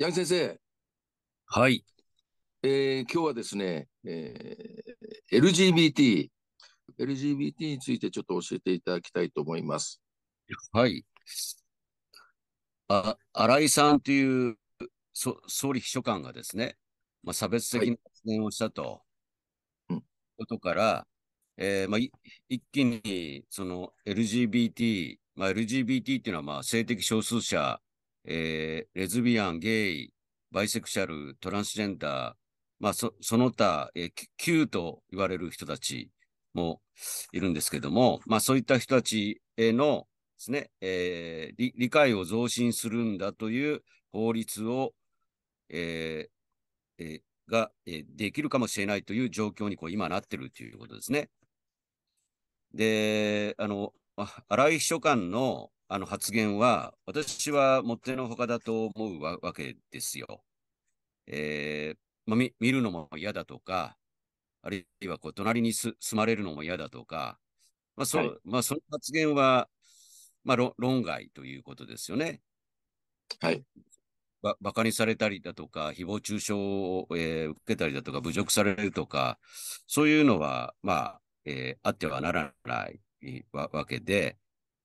八木先生、はい。えー、今日はですね、えー、LGBT、LGBT についてちょっと教えていただきたいと思います。はい。あ新井さんというそ総理秘書官がですね、まあ、差別的な発言をしたと、はい、ことから、えーまあ、一気にその LGBT、まあ、LGBT っていうのはまあ性的少数者えー、レズビアン、ゲイ、バイセクシャル、トランスジェンダー、まあ、そその他、えー、Q と言われる人たちもいるんですけども、まあ、そういった人たちへのですね、えー、理解を増進するんだという法律を、えーえー、が、えー、できるかもしれないという状況にこう今なっているということですね。で、あの、荒井秘書官の、あの発言は、私はもってのほかだと思うわけですよ。えー、まあ、見るのも嫌だとか、あるいはこう隣に住まれるのも嫌だとか、まあそはいまあ、その発言は、まあ、論外ということですよね。はい。ばバにされたりだとか、誹謗中傷を、えー、受けたりだとか、侮辱されるとか、そういうのは、まあ、えー、あってはならないわけでで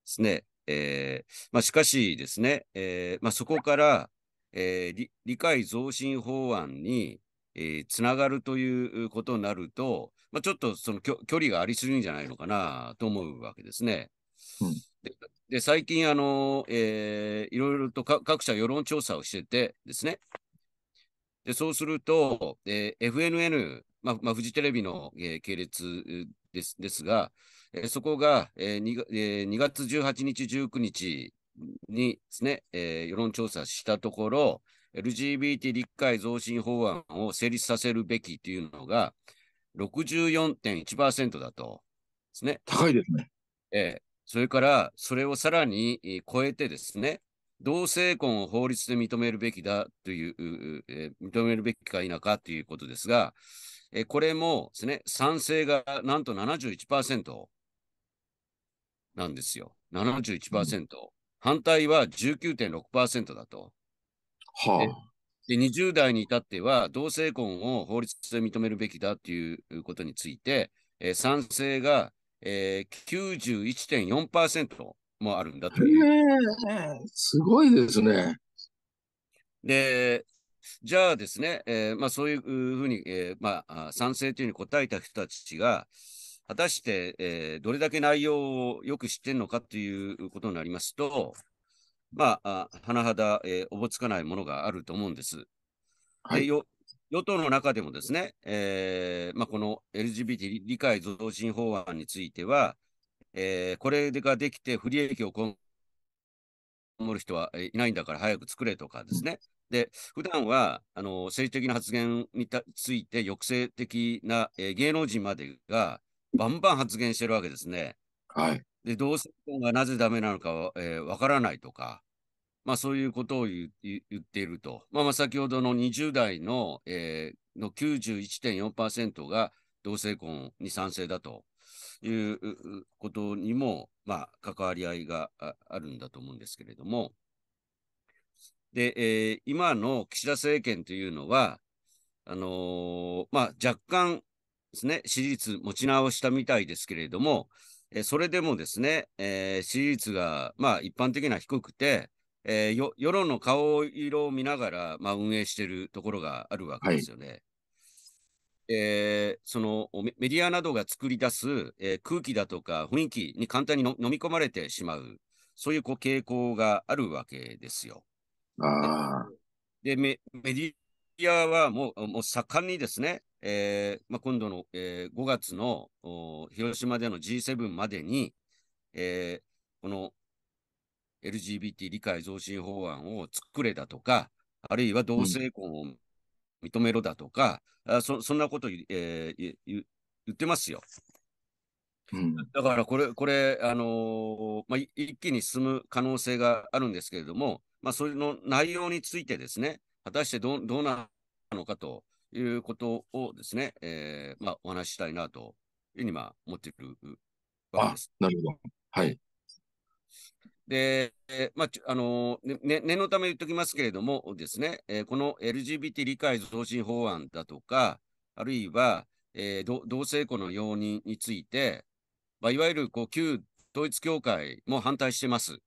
すね。えーまあ、しかしですね、えーまあ、そこから、えー、理解増進法案に、えー、つながるということになると、まあ、ちょっとその距離がありすぎるんじゃないのかなと思うわけですね。うんで最近あの、えー、いろいろと各社世論調査をしててですね、で、そうすると、えー、FNN、まあ、まあ、フジテレビの、えー、系列ですですが、えー、そこが、えー2えー、2月18日、19日にですね、えー、世論調査したところ、LGBT 理解増進法案を成立させるべきというのが64.1%だと。ですね。高いですね。えー、それから、それをさらに超えてですね、同性婚を法律で認めるべきだという、えー、認めるべきか否かということですが、えー、これもですね、賛成がなんと71%なんですよ。71%。うん、反対は19.6%だと。はあ。で20代に至っては同性婚を法律で認めるべきだということについて、えー、賛成が、えー、91.4%。もあるんだという。すごいですね。で、じゃあですね、えー、まあ、そういうふうに、えー、まあ、賛成というふうに答えた人たちが、果たして、えー、どれだけ内容をよく知ってるのかということになりますと、まあ、甚だ、えー、おぼつかないものがあると思うんです。はい、与党の中でもですね、えーまあ、この LGBT 理解増進法案については、えー、これができて不利益を守る人はいないんだから早く作れとかですね。で、普段は、あ政治的な発言について抑制的な、えー、芸能人までがバンバン発言してるわけですね。はい。で、同性婚がなぜダメなのかわ、えー、からないとか、まあそういうことを言っていると。まあまあ先ほどの20代の、えー、の91.4%が同性婚に賛成だと。いうことにも、まあ、関わり合いがあるんだと思うんですけれども、で、えー、今の岸田政権というのは、あのー、まあ、若干ですね、支持率持ち直したみたいですけれども、えー、それでもですね、え支持率が、まあ、一般的には低くて、え世論の顔色を見ながら、まあ、運営しているところがあるわけですよね。はいえー、そのメディアなどが作り出す、えー、空気だとか雰囲気に簡単に飲み込まれてしまう、そういうこう傾向があるわけですよ。あでメ、メディアはもうもう盛んにですね、えーまあ、今度の、えー、5月の広島での G7 までに、えー、この LGBT 理解増進法案を作れだとか、あるいは同性婚を認めろだとか、あそそんなこと、えー、言ってますよ。うん、だからこれ、これあのー、まあ、一気に進む可能性があるんですけれども、まあ、それの内容についてですね、果たしてどどうなのかということをですね、えーまあ、お話ししたいなというふうに今、思っているわけです。なるほど。はい。で、まあ、あの、ね、念のため言っときますけれどもですね、えー、この LGBT 理解増進法案だとか、あるいは、えー、同性婚の容認について、まあ、いわゆるこう旧統一教会も反対してます。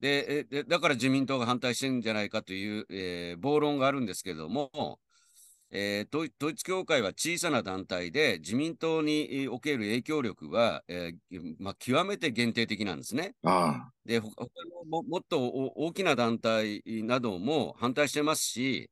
で、えだから自民党が反対してるんじゃないかという、えー、暴論があるんですけれども、えー、統一教会は小さな団体で、自民党における影響力は、えー、まあ、極めて限定的なんですね。で他のも、もっと大きな団体なども反対してますし、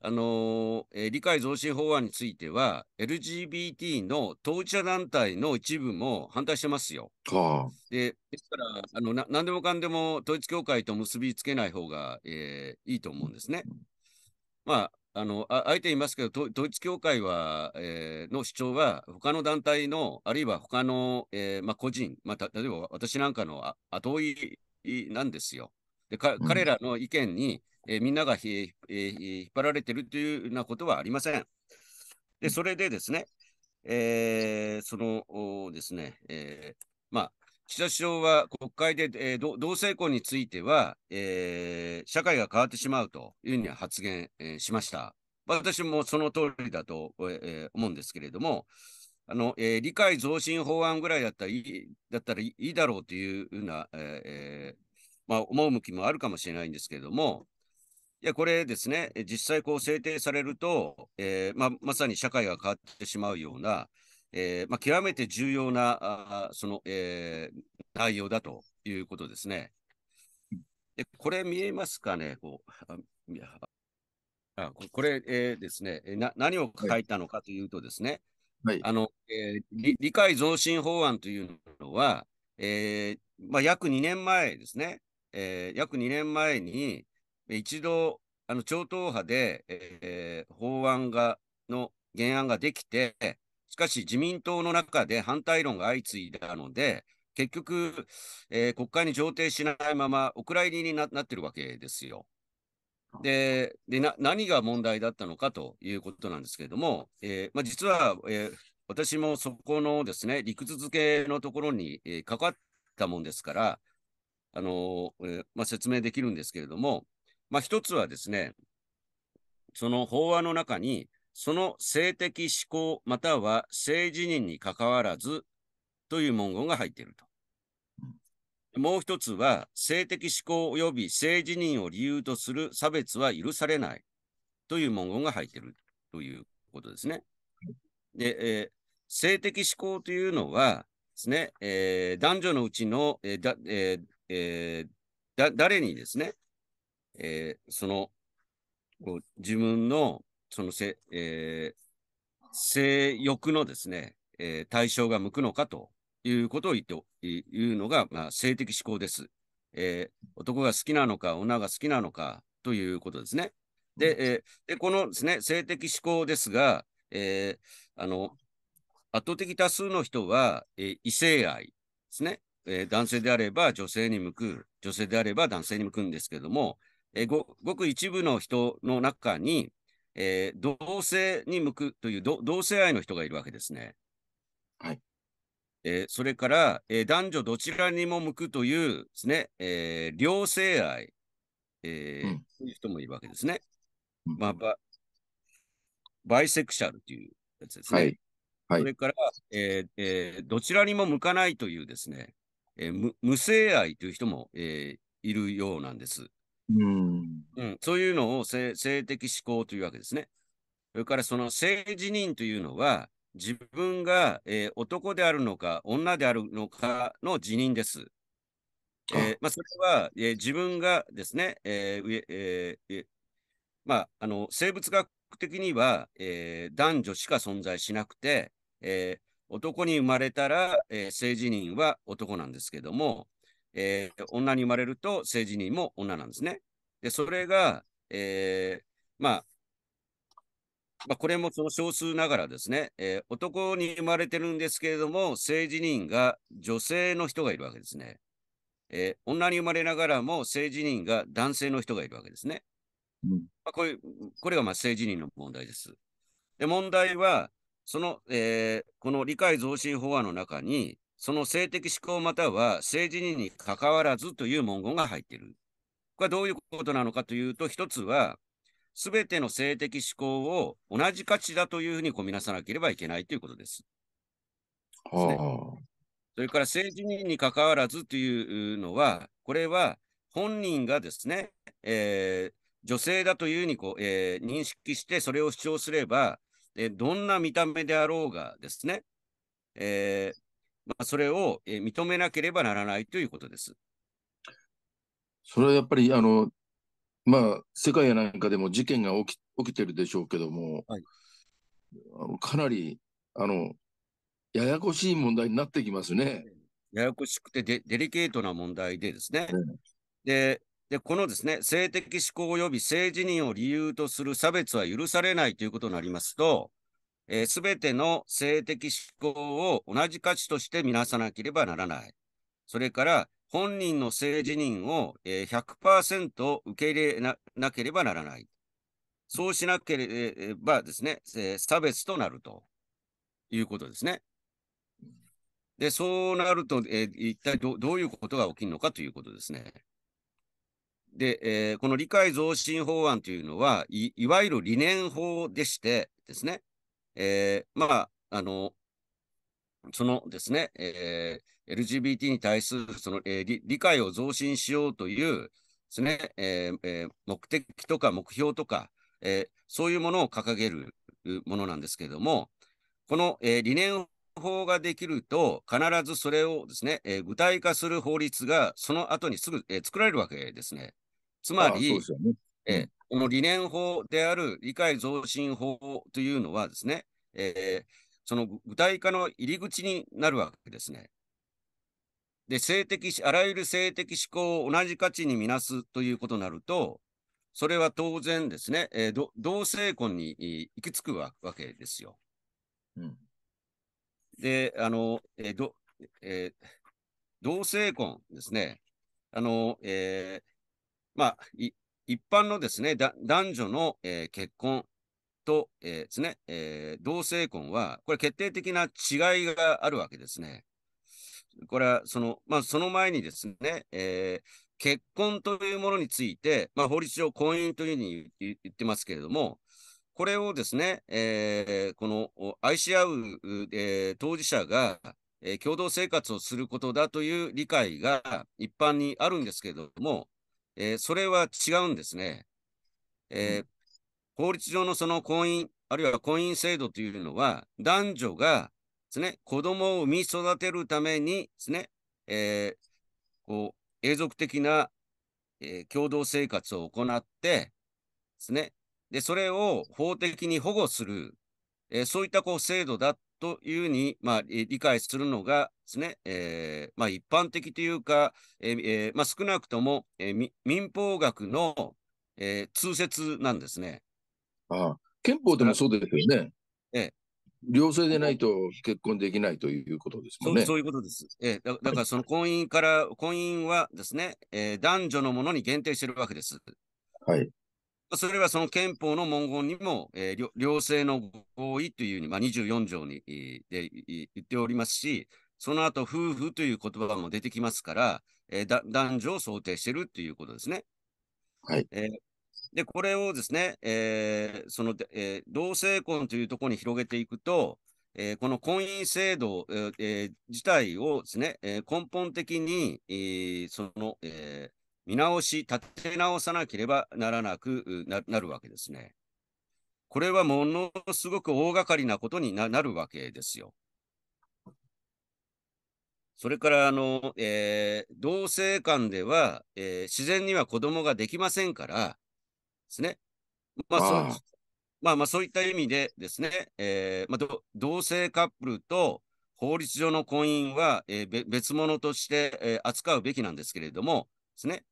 あのー、えー、理解増進法案については、LGBT の当事者団体の一部も反対してますよ。はあ、でですからあのな、何でもかんでも統一教会と結びつけない方が、えー、いいと思うんですね。まあ、あのあ相手いますけど、統一教会は、えー、の主張は、他の団体の、あるいは他の、えーまあ、個人、まあ、例えば私なんかの後追いなんですよ。でか彼らの意見に、えー、みんながひ、えー、引っ張られてるというようなことはありません。でそれでですね、えー、そのですね、えーまあ岸田首相は国会で、えー、同性婚については、えー、社会が変わってしまうというふうに発言、えー、しました。私もその通りだと、え思うんですけれども、あのえ理解増進法案ぐらいだったらいいだったらいいだろうというふうな、えまあ、思う向きもあるかもしれないんですけれども、いや、これですね、実際こう制定されると、えー、まあ、まさに社会が変わってしまうような、えーまあ、極めて重要なあその、えー、内容だということですね。でこれ見えますかねこうあこれ、えー、ですねな、何を書いたのかというとですね、はいあのえー、理解増進法案というのは、えーまあ、約2年前ですね、えー、約2年前に一度あの超党派で、えー、法案がの原案ができて、かし自民党の中で反対論が相次いだので、結局、えー、国会に上程しないまま、お蔵入りになってるわけですよ。でで何が問題だったのかということなんですけれども、えー、まあ、実は、えー、私もそこのですね理屈付けのところに、えー、かかったもんですから、あのえまあ、説明できるんですけれども、まあ、一つはですね、その法案の中に、その性的指向または性自認に関わらずという文言が入っていると。もう一つは、性的指向及び性自認を理由とする差別は許されないという文言が入っているということですね。で、えー、性的指向というのはですね、えー、男女のうちの、えーだえ誰にですね、えその自分のその性、えー、性欲のですね、えー、対象が向くのかということを言って、いうのが、まあ、性的思考です。えー、男が好きなのか、女が好きなのかということですね。で、えー、でこのですね、性的思考ですが、えー、あの、圧倒的多数の人は、えー、異性愛ですね、えー、男性であれば女性に向く、女性であれば男性に向くんですけれども、えー、ごごく一部の人の中に、えー、同性に向くという同性愛の人がいるわけですね。はい。えー、それから、えー、男女どちらにも向くというですね、え両性愛、えー、うん、いう人もいるわけですね。まあ、ババイセクシャルというやつですね。はい。はい、それから、ええどちらにも向かないというですね、え無性愛という人も、えいるようなんです。うん。うん、そういうのを性性的思考というわけですね。それからその性自認というのは、自分が、えー、男であるのか女であるのかの自認です。えー、まあ、それは、えー、自分がですね、えーえー、まあ、あの生物学的には、え男女しか存在しなくて、え男に生まれたら、え性自認は男なんですけども、えー、女に生まれると政治人も女なんですね。で、それが、えー、まあ、まあ、これもその少数ながらですね、えー、男に生まれてるんですけれども、政治人が女性の人がいるわけですね。えー、女に生まれながらも政治人が男性の人がいるわけですね。うん、まあ、これこれがまあ政治人の問題です。で問題は、その、えー、この理解増進法案の中に、その性的指向または性自認に関わらずという文言が入っている。これはどういうことなのかというと、一つは、すべての性的指向を同じ価値だというふうにこみなさなければいけないということです。はあ、それから性自認に関わらずというのは、これは本人がですね、えー、女性だというふうにこう、えー、認識して、それを主張すれば、えー、どんな見た目であろうがですね、えー、まあ、それを、え認めなければならないということです。それはやっぱり、あの、まあ、世界やなんかでも事件が起き起きてるでしょうけども、はい、あのかなり、あの、ややこしい問題になってきますね。ややこしくてデデリケートな問題でですね。でで、このですね、性的指向及び性自認を理由とする差別は許されないということになりますと、えー、全ての性的思考を同じ価値として見なさなければならない。それから、本人の性自認を、えー、100%受け入れなければならない。そうしなければですね、えー、差別となるということですね。で、そうなると、えー、一体どどういうことが起きるのかということですね。で、えー、この理解増進法案というのは、いいわゆる理念法でしてですね、えー、まあ、あの、そのですね、えー、LGBT に対するその、えー、理解を増進しようというですね、えーえー、目的とか目標とか、えー、そういうものを掲げるものなんですけれども、この、えー、理念法ができると、必ずそれをですね、えー、具体化する法律がその後にすぐ、えー、作られるわけですね。つまり、ああね、ええ、この理念法である理解増進法というのはですね、えその具体化の入り口になるわけですね。で、性的、あらゆる性的思考を同じ価値に見なすということになると、それは当然ですね、えー、同性婚に行き着くわけですよ。うん、で、あの、えーえー、同性婚ですね、あの、えー、まあ、一般のですね、男女の、えー、結婚と、えー、ですね、えー、同性婚は、これ決定的な違いがあるわけですね。これは、その、まあ、その前にですね、え結婚というものについて、まあ、法律上婚姻というふうに言ってますけれども、これをですね、えこの愛し合う、え当事者が、え共同生活をすることだという理解が一般にあるんですけれども、えー、それは違うんですね。えー、法律上のその婚姻、あるいは婚姻制度というのは、男女がですね、子供を産み育てるためにですね、えー、こう、永続的な、えー、共同生活を行ってですね、で、それを法的に保護する、えー、そういったこう制度だっというふうに、まあ、理解するのがですね、えー、まあ、一般的というか、えー、えまあ、少なくとも、えー、民法学の、えー、通説なんですね。ああ憲法でもそうですよね。ええ、両性でないと結婚できないということですもんね。そういうことです。ええ、だだからその婚姻から、婚姻はですね、えー、男女のものに限定してるわけです。はい。それはその憲法の文言にも、えー、両性の合意というふうに、まあ、24条に、で言っておりますし、その後、夫婦という言葉も出てきますから、えー、男女を想定しているということですね。はい。えー、で、これをですね、えー、その、え同性婚というところに広げていくと、えこの婚姻制度、え自体をですね、え根本的に、えその、え見直し、立て直さなければならなくなるわけですね。これはものすごく大掛かりなことになるわけですよ。それから、あの、えー、同性間では、えー、自然には子供ができませんから、ですね。まあ、そうまあ、まあ、そういった意味でですね、えーまあ、同性カップルと法律上の婚姻は、えー、別物として、えー、扱うべきなんですけれども、ですね、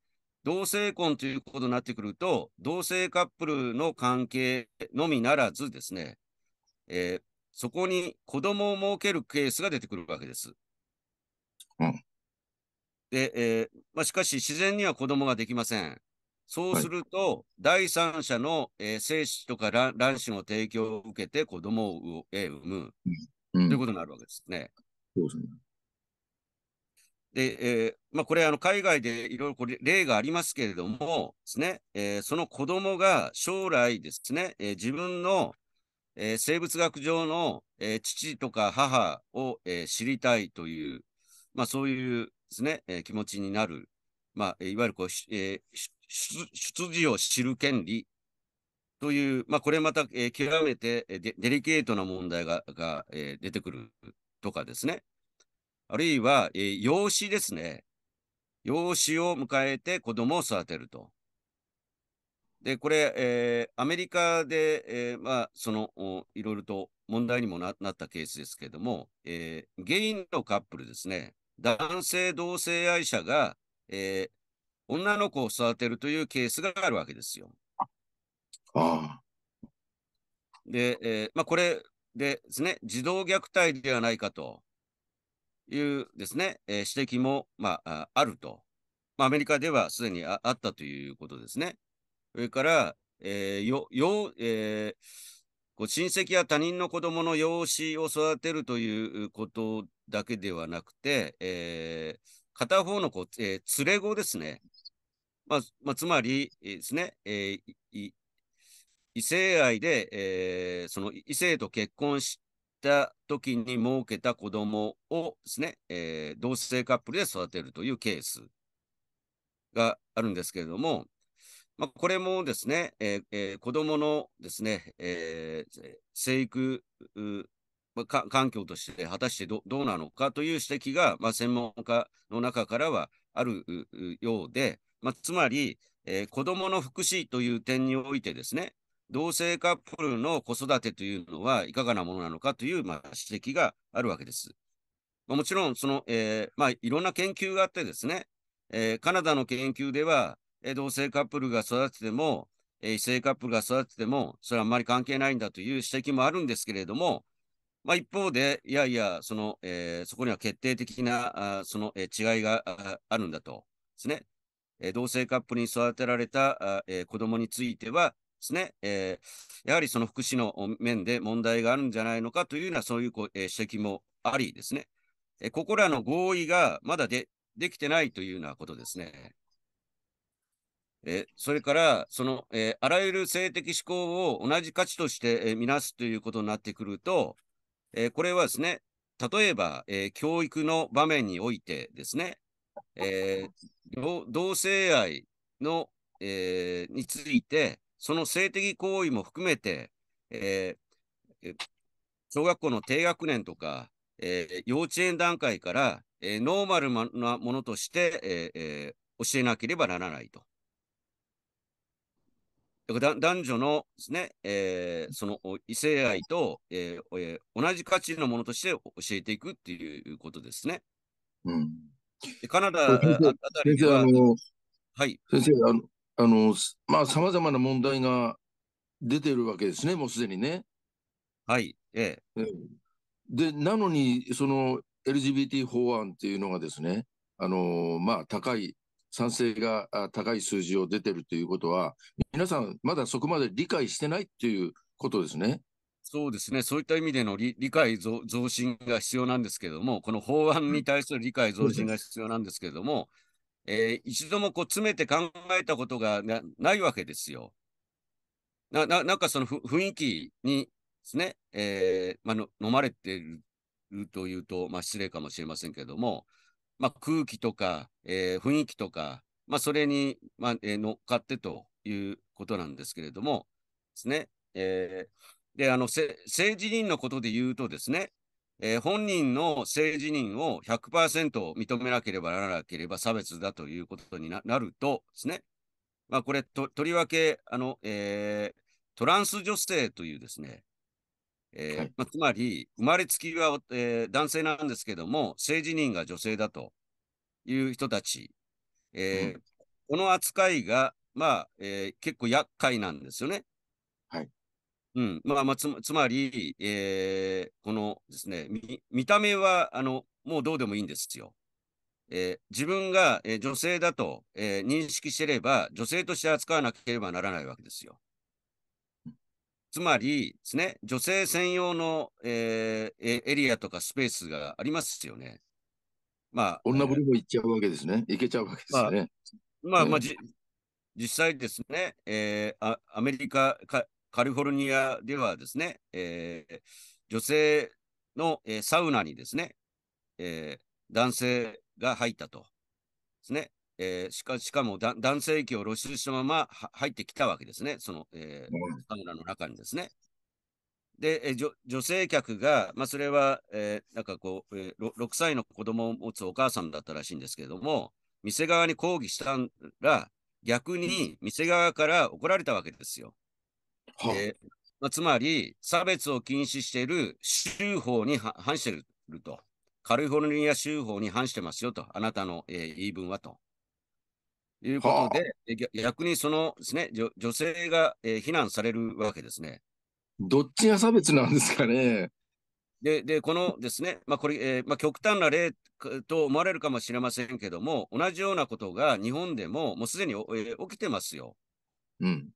同性婚ということになってくると、同性カップルの関係のみならずですね、えー、そこに子供を設けるケースが出てくるわけです。うん、で、えー、まあ、しかし自然には子供ができません。そうすると、第三者の、えー、精子とか卵子の提供を受けて子供を、えー、産む、うん、ということになるわけですね。そうですねで、えー、まあ、これ、あの、海外でいろいろ例がありますけれども、ですね、えー、その子供が将来ですね、えー、自分の、え生物学上の、え父とか母を、え知りたいという、まあ、そういうですね、え気持ちになる、まあ、いわゆるこう、え出自を知る権利という、まあ、これまた、え極めてデデリケートな問題がが、え出てくるとかですね、あるいは、えー、養子ですね。養子を迎えて子供を育てると。で、これ、えー、アメリカで、えー、まあ、その、いろいろと問題にもなったケースですけども、えー、ゲイのカップルですね。男性同性愛者が、えー、女の子を育てるというケースがあるわけですよ。ああ。で、えー、まあ、これでですね、児童虐待ではないかというですね、えー、指摘も、まあ、あると。まあ、アメリカではすでにあったということですね。それから、えー、よ、よ、えー、こ親戚や他人の子供の養子を育てるということだけではなくて、えー、片方の子、えー、連れ子ですね。まあ、まあ、つまりですね、えー、異性愛で、えー、その異性と結婚した時に設けた子供をですね、えー、同性カップルで育てるというケースがあるんですけれども、まあ、これもですね、えーえー、子供のですね、えー、生育環境として果たしてどうなのかという指摘が、まあ、専門家の中からはあるようで、まあ、つまり、えー、子どもの福祉という点においてですね、同性カップルの子育てというのはいかがなものなのかという、まあ、指摘があるわけです。まあ、もちろん、その、えー、まあ、いろんな研究があってですね、えー、カナダの研究では、えー、同性カップルが育てても、え異性カップルが育てても、それはあんまり関係ないんだという指摘もあるんですけれども、まあ、一方で、いやいや、その、えそこには決定的な、あその、え違いがあるんだと、ですね。同性カップルに育てられた、子ど子供については、ですね、えー、やはりその福祉の面で問題があるんじゃないのかというような、そういうこう、え指摘もありですね、えー、ここらの合意がまだでできてないというようなことですね。えそれから、その、えー、あらゆる性的指向を同じ価値として、えー、見なすということになってくると、えこれはですね、例えば、え教育の場面においてですね、え同性愛の、えについて、その性的行為も含めて、えー、小学校の低学年とか、えー、幼稚園段階から、えー、ノーマルなものとして、えー、教えなければならないと。だ男女のですね、えー、その異性愛と、えー、同じ価値のものとして教えていくっていうことですね。うん、カナダあたりでは。はい。先生、あの、あの、まあ、さまざまな問題が出てるわけですね、もうすでにね。はい、ええ。で、なのに、その LGBT 法案っていうのがですね、あの、まあ、高い、賛成が高い数字を出てるということは、皆さん、まだそこまで理解してないっていうことですね。そうですね、そういった意味での理解増進が必要なんですけれども、この法案に対する理解増進が必要なんですけれども、えー、一度もこう詰めて考えたことがないわけですよ。な、ななんかその雰囲気にですね、えー、まあの、飲まれてるというと、まあ、失礼かもしれませんけれども、まあ、空気とか、えー、雰囲気とか、まあ、それに、まあえー、乗っかってということなんですけれども、ですね。えー、で、あの、政治人のことで言うとですね、えー、本人の性自認を100%認めなければならなければ差別だということになるとですね、まあ、これと、とりわけ、あの、えー、トランス女性というですね、えー、はい、まあ、つまり、生まれつきは、えー、男性なんですけども、性自認が女性だという人たち、えー、うん、この扱いが、まあ、えー、結構厄介なんですよね。うん、まあ、まあ、つつまり、えー、このですね、見見た目はあのもうどうでもいいんですよ。えー、自分が、えー、女性だと、えー、認識してれば、女性として扱わなければならないわけですよ。つまりですね、女性専用の、えー、エリアとかスペースがありますよね。まあ、女ぶりも行っちゃうわけですね。行けちゃうわけですね。まあ、まあ、まあ、実際ですね、えー、アメリカかカリフォルニアではですね、えー、女性の、えー、サウナにですね、えー、男性が入ったと。ですね。えー、しかしかも男性器を露出したまま入ってきたわけですね。その、えサウナの中にですね。で、え女女性客が、まあ、それは、えなんかこう、えー、6歳の子供を持つお母さんだったらしいんですけれども、店側に抗議したら、逆に店側から怒られたわけですよ。はあ、まあ、つまり、差別を禁止している州法に反していると。カリフォルニア州法に反してますよと。あなたの、えー、言い分はと。いうことで、はあ、逆にそのですね、女性が、えー、非難されるわけですね。どっちが差別なんですかね。で、で、このですね、まあ、これ、えー、まあ、極端な例と思われるかもしれませんけども、同じようなことが日本でももうすでに、えー、起きてますよ。うん。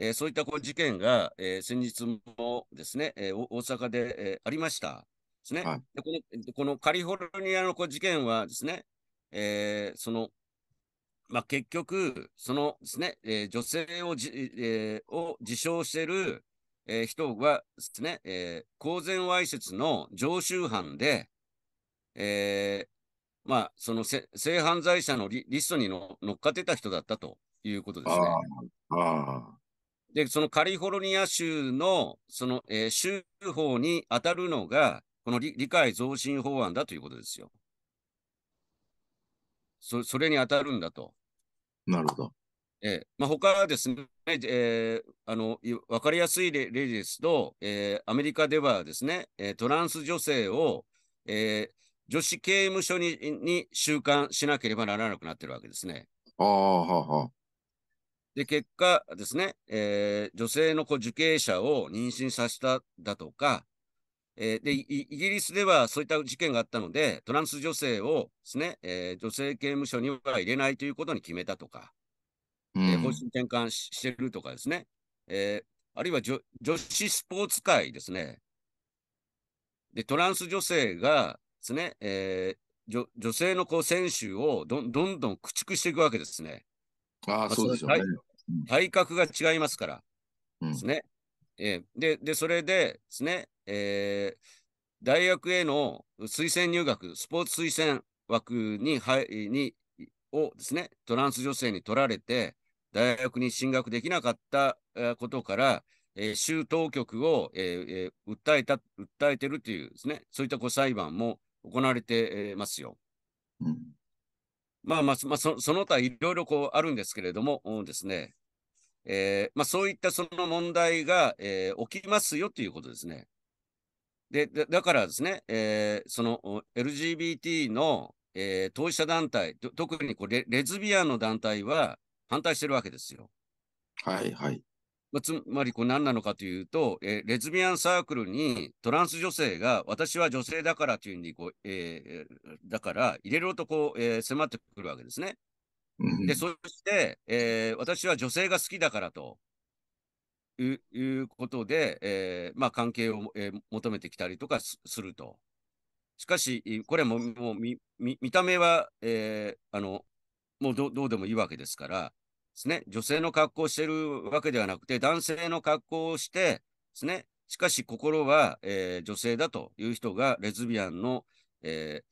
えー、そういったこう事件が、えー、先日もですね、えー、大阪で、えー、ありました。ですね、はい、でこの。このカリフォルニアのこう事件はですね、えー、その、まあ、結局、そのですね、えー、女性をじ、えー、を自称している、えー、人はですね、えー、公然わいせつの常習犯で、えー、まあ、その性犯罪者のリリストにの乗っかってた人だったということですね。ああで、そのカリフォルニア州の、その、えー、州法に当たるのが、この理解増進法案だということですよ。そそれに当たるんだと。なるほど。えーまあ、他はですね、えー、あの分かりやすい例ですと、えー、アメリカではですね、えー、トランス女性を、えー、女子刑務所にに収監しなければならなくなってるわけですね。ああ、はあ、はあ。で、結果ですね、えー、女性の子受刑者を妊娠させただとか、えー、でイギリスではそういった事件があったので、トランス女性をですね、えー、女性刑務所には入れないということに決めたとか、うん、えー、方針転換してるとかですね、えあるいは女子スポーツ界ですね、でトランス女性がですね、え女女性のこう選手をどんどん駆逐していくわけですね。ああ、そうですよね。体格が違いますから、ですね。うん、えー、でで、それでですね、えー、大学への推薦入学、スポーツ推薦枠にい、にをですね、トランス女性に取られて、大学に進学できなかったことから、えー、州当局を、えー、訴えた、訴えてるというですね、そういったこう裁判も行われてますよ。うんまあまあ、まあ、その他いろいろこうあるんですけれども、ですね、えー、まあ、そういったその問題が、えー、起きますよということですね。で、だからですね、えー、その LGBT の、え当事者団体、特にこうレレズビアンの団体は反対してるわけですよ。はいはい。まあ、つまりこれ何なのかというと、えー、レズビアンサークルにトランス女性が私は女性だからというふうにこう、えー、だから入れるとこう、えー、迫ってくるわけですね。で、そして、えー、私は女性が好きだからと。いうことで、えー、まあ、関係を、えー、求めてきたりとかすると。しかし、これももう見見た目は、えー、あのもうどどうでもいいわけですから、ですね、女性の格好をしてるわけではなくて、男性の格好をしてですね、しかし心は、えー、女性だという人がレズビアンの,、え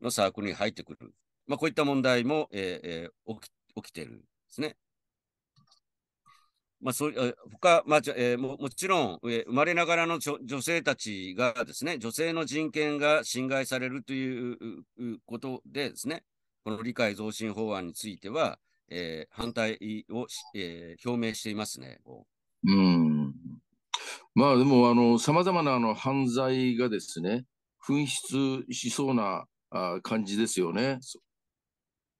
ー、のサークルに入ってくる。まあ、こういった問題も、えー、起き起きているんですね。まあ、そう他、まあえー、ももちろん、えー、生まれながらの女性たちがですね、女性の人権が侵害されるということでですね、この理解増進法案については、えー、反対を、えー、表明していますね。うんまあでも、あの、ざまなあの犯罪がですね、紛失しそうなあ感じですよね。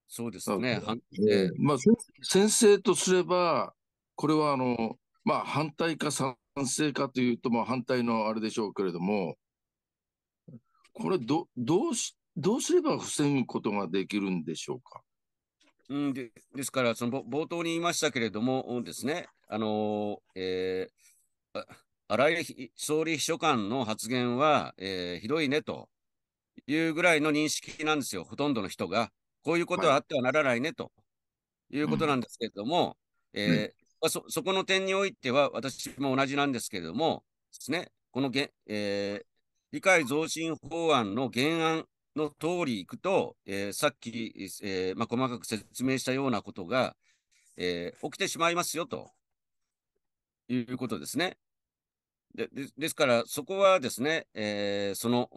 そうですね。えー、まあ、先生とすれば、これはあの、まあ、反対か賛成かというと、まあ、反対のあれでしょうけれども、これど、どうし、どうすれば防ぐことができるんでしょうか。うん、でですから、その冒頭に言いましたけれども、ですね、あのえー、荒井総理秘書官の発言は、えー、ひどいねというぐらいの認識なんですよ、ほとんどの人が。こういうことはあってはならないねということなんですけれども、えまそそこの点においては、私も同じなんですけれども、ですね、このげ、えー、理解増進法案の原案の通りいくと、えー、さっき、えー、まあ、細かく説明したようなことが、えー、起きてしまいますよということですね。でですから、そこはですね、えその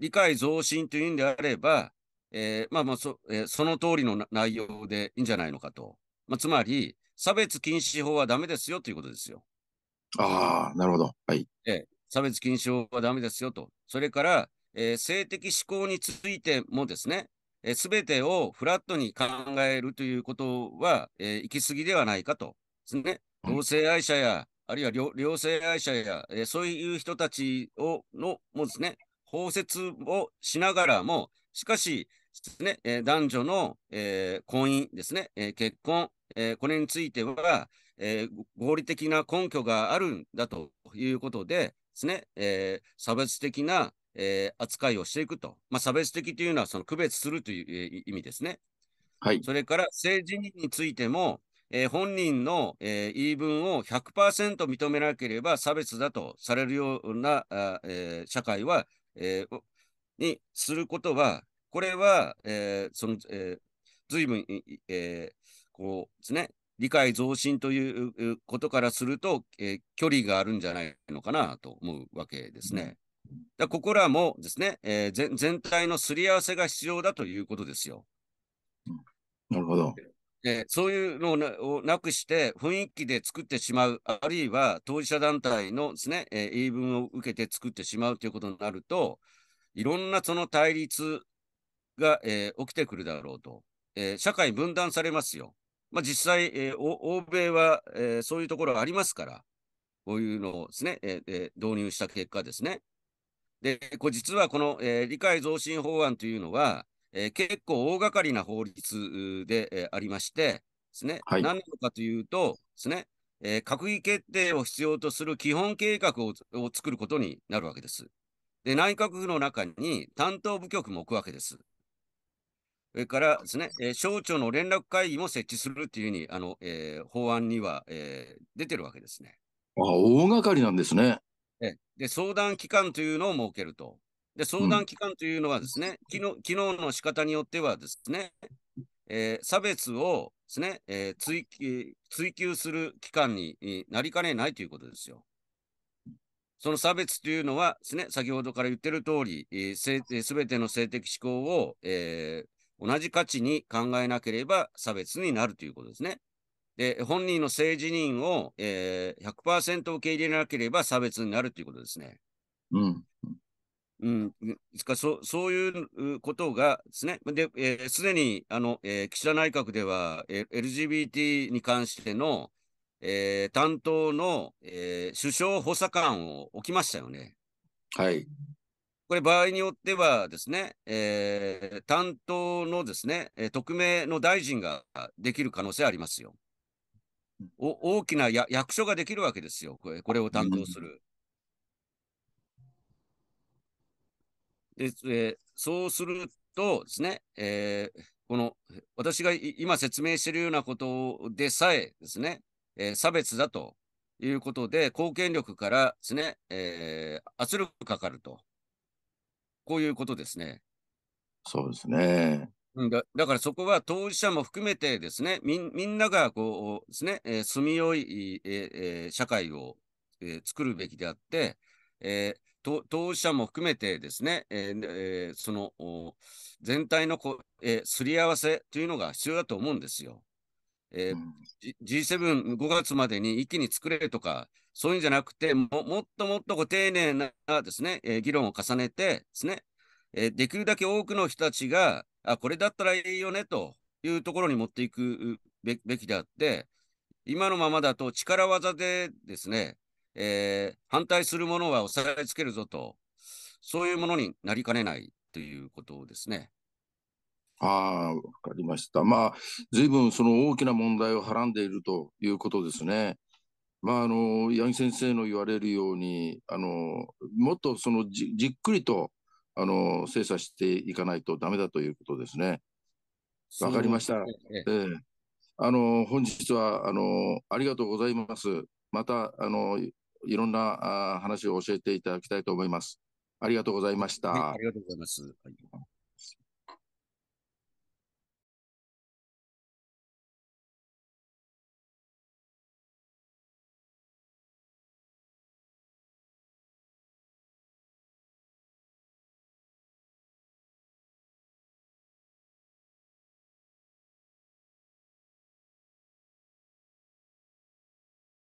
理解増進というんであれば、えまあまあそ、えその通りの内容でいいんじゃないのかと。まあ、つまり、差別禁止法はダメですよということですよ。ああ、なるほど。はい。え差別禁止法はダメですよと。それから、えー、性的思考についてもですね、す、え、べ、てをフラットに考えるということは、えー、行き過ぎではないかとですね、同性愛者や、あるいは両性愛者や、えー、そういう人たちをのもですね、包摂をしながらも、しかし、ねえー、男女の、えー、婚姻ですね、えー、結婚、えー、これについては、えー、合理的な根拠があるんだということで、ですね、えー、差別的な、えー、扱いをしていくと。まあ、差別的というのはその区別するという、えー、意味ですね。はい。それから政治についても、えー、本人の、えー、言い分を100%認めなければ差別だとされるような、あえー、社会は、えー、にすることは、これは、えー、その、えー、随分、えー、こうですね、理解増進ということからすると、えー、距離があるんじゃないのかなと思うわけですね。だここらもですね、えー、全体のすり合わせが必要だということですよ。なるほど。えー、そういうのをなをなくして雰囲気で作ってしまう、あるいは当事者団体のですね、えー、言い分を受けて作ってしまうということになると、いろんなその対立が、えー、起きてくるだろうと。えー、社会分断されますよ。まあ、実際、えー、欧米は、えー、そういうところありますから、こういうのをですね、えー、導入した結果ですね、で、これ実はこの、えー、理解増進法案というのは、えー、結構大掛かりな法律で、えー、ありまして、ですね、はい、何なのかというとですね、えー、閣議決定を必要とする基本計画をを作ることになるわけです。で、内閣府の中に担当部局も置くわけです。それからですね、えー、省庁の連絡会議も設置するというふうに、あの、えー、法案には、えー、出てるわけですね。あ大掛かりなんですね。で、相談機関というのを設けると。で、相談機関というのはですね、うん、昨日昨日の仕方によってはですね、えー、差別をですね、えー、追追求する機関になりかねないということですよ。その差別というのはですね、先ほどから言ってる通り、す、えー、べ、ての性的指向を、えー、同じ価値に考えなければ差別になるということですね。で、本人の性自認を、えー、100%受け入れなければ差別になるということですね。うん。うん、ですからそそういうことがですね、で、す、えー、で、にあの、えー、岸田内閣では、えー、LGBT に関しての、えー、担当の、えー、首相補佐官を置きましたよね。はい。これ、場合によってはですね、えー、担当のですね、特命の大臣ができる可能性ありますよ。お大きなや役所ができるわけですよ、これこれを担当する。うん、でえそうするとですね、えー、この私が今説明しているようなことでさえですね、えー、差別だということで、貢献力からですね、えー、圧力かかると。こういうことですね。そうですね。だだからそこは当事者も含めてですね、みみんながこうですね、えー、住みよい、えー社会を、えー、作るべきであって、えー当事者も含めてですね、えーその全体のこ、えー、すり合わせというのが必要だと思うんですよ。えーうん、G7、5月までに一気に作れとか、そういうんじゃなくて、ももっともっとこう丁寧なですね、えー、議論を重ねてですね、できるだけ多くの人たちが、あ、これだったらいいよねというところに持っていくべきであって、今のままだと力技でですね、えー、反対するものは押さえつけるぞと、そういうものになりかねないということですね。ああ、わかりました。まあ、随分その大きな問題をはらんでいるということですね。まあ、あの、八木先生の言われるように、あの、もっとそのじっくりとあの、精査していかないとダメだということですね。わかりました。ええあの、本日は、あの、ありがとうございます。また、あの、いろんなあ話を教えていただきたいと思います。ありがとうございました。ね、ありがとうございます。はい